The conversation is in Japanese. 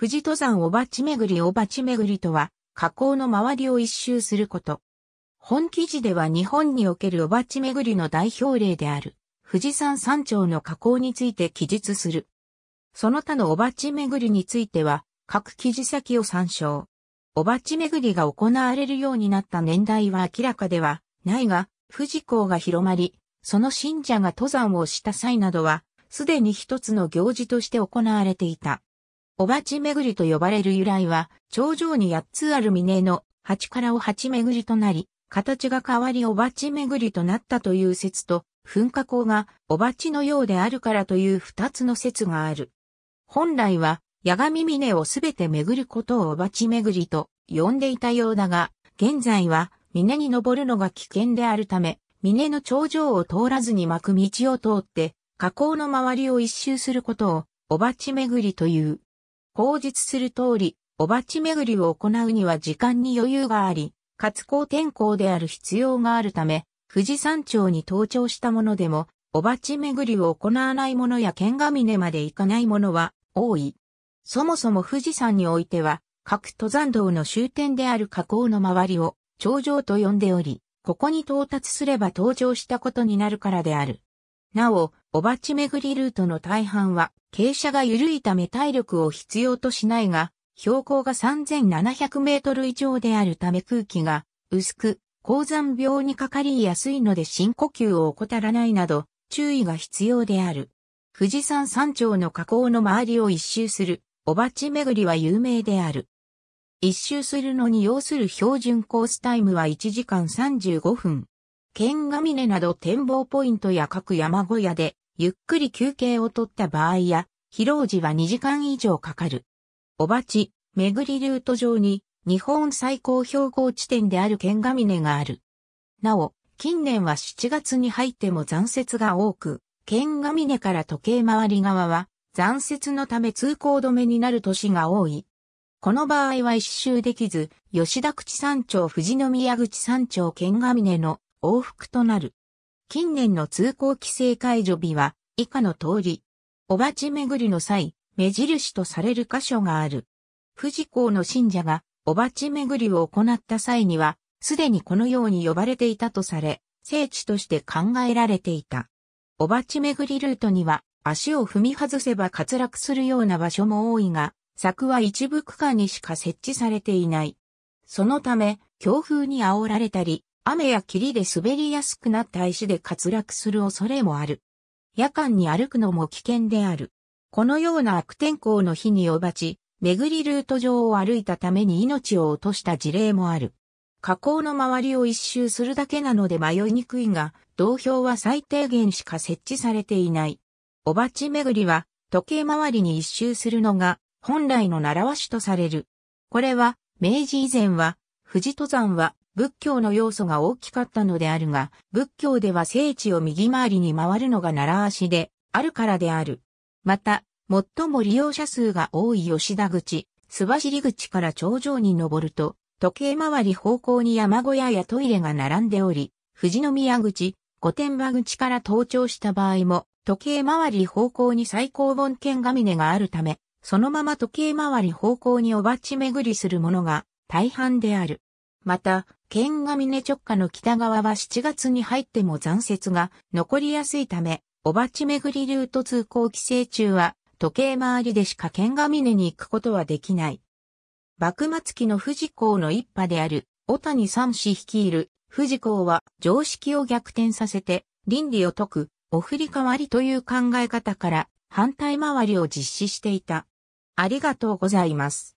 富士登山おばちめぐりおばちめぐりとは、火口の周りを一周すること。本記事では日本におけるおばちめぐりの代表例である、富士山山頂の火口について記述する。その他のおばちめぐりについては、各記事先を参照。おばちめぐりが行われるようになった年代は明らかではないが、富士港が広まり、その信者が登山をした際などは、すでに一つの行事として行われていた。おばちめぐりと呼ばれる由来は、頂上に8つある峰の鉢からお八巡りとなり、形が変わりおばちめぐりとなったという説と、噴火口がおばちのようであるからという二つの説がある。本来は、八神峰をすべて巡ることをおばち巡りと呼んでいたようだが、現在は峰に登るのが危険であるため、峰の頂上を通らずに巻く道を通って、火口の周りを一周することを、おばちぐりという。口述する通り、おばち巡りを行うには時間に余裕があり、かつ好天候である必要があるため、富士山頂に登頂したものでも、おばち巡りを行わない者や剣ヶ峰まで行かない者は多い。そもそも富士山においては、各登山道の終点である河口の周りを頂上と呼んでおり、ここに到達すれば登頂したことになるからである。なお、おばち巡りルートの大半は、傾斜が緩いため体力を必要としないが、標高が3700メートル以上であるため空気が薄く、高山病にかかりやすいので深呼吸を怠らないなど、注意が必要である。富士山山頂の河口の周りを一周する、おばち巡りは有名である。一周するのに要する標準コースタイムは1時間35分。剣ヶ峰など展望ポイントや各山小屋で、ゆっくり休憩を取った場合や、疲労時は2時間以上かかる。おばち、巡りルート上に、日本最高標高地点である剣ヶ峰がある。なお、近年は7月に入っても残雪が多く、剣ヶ峰から時計回り側は、残雪のため通行止めになる年が多い。この場合は一周できず、吉田口山頂富士宮口山頂剣ヶ峰の往復となる。近年の通行規制解除日は以下の通り、お鉢巡りの際、目印とされる箇所がある。富士港の信者がお鉢巡りを行った際には、すでにこのように呼ばれていたとされ、聖地として考えられていた。お鉢巡りルートには、足を踏み外せば滑落するような場所も多いが、柵は一部区間にしか設置されていない。そのため、強風に煽られたり、雨や霧で滑りやすくなった石で滑落する恐れもある。夜間に歩くのも危険である。このような悪天候の日におばち、巡りルート上を歩いたために命を落とした事例もある。河口の周りを一周するだけなので迷いにくいが、道標は最低限しか設置されていない。おばち巡りは、時計回りに一周するのが、本来の習わしとされる。これは、明治以前は、富士登山は仏教の要素が大きかったのであるが、仏教では聖地を右回りに回るのが奈良足で、あるからである。また、最も利用者数が多い吉田口、須走口から頂上に登ると、時計回り方向に山小屋やトイレが並んでおり、富士宮口、御殿場口から登頂した場合も、時計回り方向に最高本剣が峰があるため、そのまま時計回り方向におばっち巡りするものが大半である。また、剣ヶ峰直下の北側は7月に入っても残雪が残りやすいため、小鉢巡りルート通行規制中は、時計回りでしか剣ヶ峰に行くことはできない。幕末期の富士港の一派である、小谷三氏率いる富士港は常識を逆転させて、倫理を解く、お振り替わりという考え方から、反対回りを実施していた。ありがとうございます。